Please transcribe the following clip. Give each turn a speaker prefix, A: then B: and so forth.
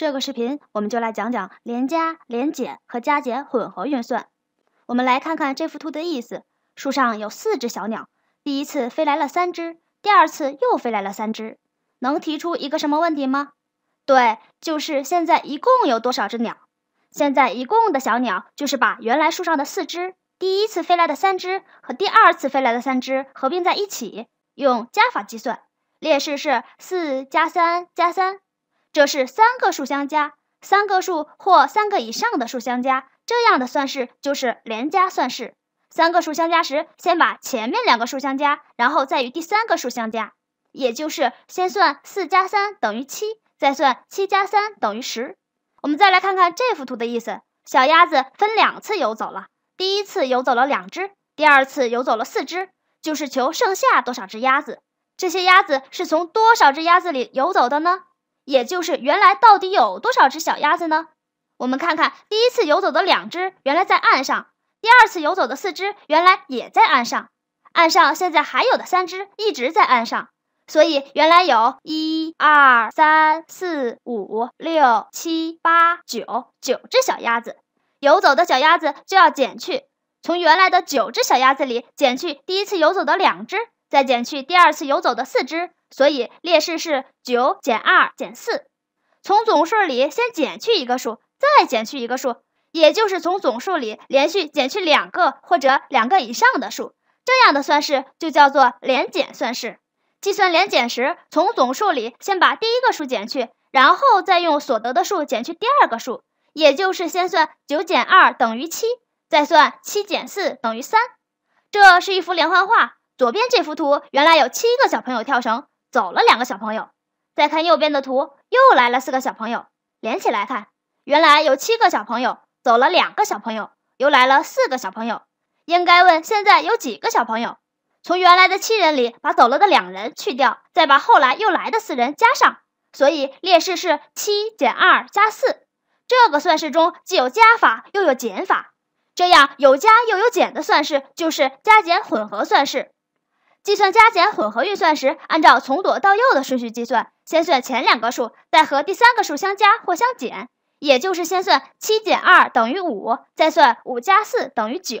A: 这个视频我们就来讲讲连加、连减和加减混合运算。我们来看看这幅图的意思：树上有四只小鸟，第一次飞来了三只，第二次又飞来了三只，能提出一个什么问题吗？对，就是现在一共有多少只鸟？现在一共的小鸟就是把原来树上的四只、第一次飞来的三只和第二次飞来的三只合并在一起，用加法计算，列式是四加三加三。这是三个数相加，三个数或三个以上的数相加，这样的算式就是连加算式。三个数相加时，先把前面两个数相加，然后再与第三个数相加，也就是先算四加三等于七，再算七加三等于十。我们再来看看这幅图的意思：小鸭子分两次游走了，第一次游走了两只，第二次游走了四只，就是求剩下多少只鸭子？这些鸭子是从多少只鸭子里游走的呢？也就是原来到底有多少只小鸭子呢？我们看看，第一次游走的两只原来在岸上，第二次游走的四只原来也在岸上，岸上现在还有的三只一直在岸上，所以原来有一二三四五六七八九九只小鸭子。游走的小鸭子就要减去，从原来的九只小鸭子里减去第一次游走的两只，再减去第二次游走的四只。所以列式是九减二减四，从总数里先减去一个数，再减去一个数，也就是从总数里连续减去两个或者两个以上的数，这样的算式就叫做连减算式。计算连减时，从总数里先把第一个数减去，然后再用所得的数减去第二个数，也就是先算九减二等于七，再算七减四等于三。这是一幅连环画，左边这幅图原来有七个小朋友跳绳。走了两个小朋友，再看右边的图，又来了四个小朋友。连起来看，原来有七个小朋友，走了两个小朋友，又来了四个小朋友。应该问现在有几个小朋友？从原来的七人里把走了的两人去掉，再把后来又来的四人加上，所以列式是七减二加四。这个算式中既有加法又有减法，这样有加又有减的算式就是加减混合算式。计算加减混合运算时，按照从左到右的顺序计算，先算前两个数，再和第三个数相加或相减，也就是先算七减二等于五，再算五加四等于九。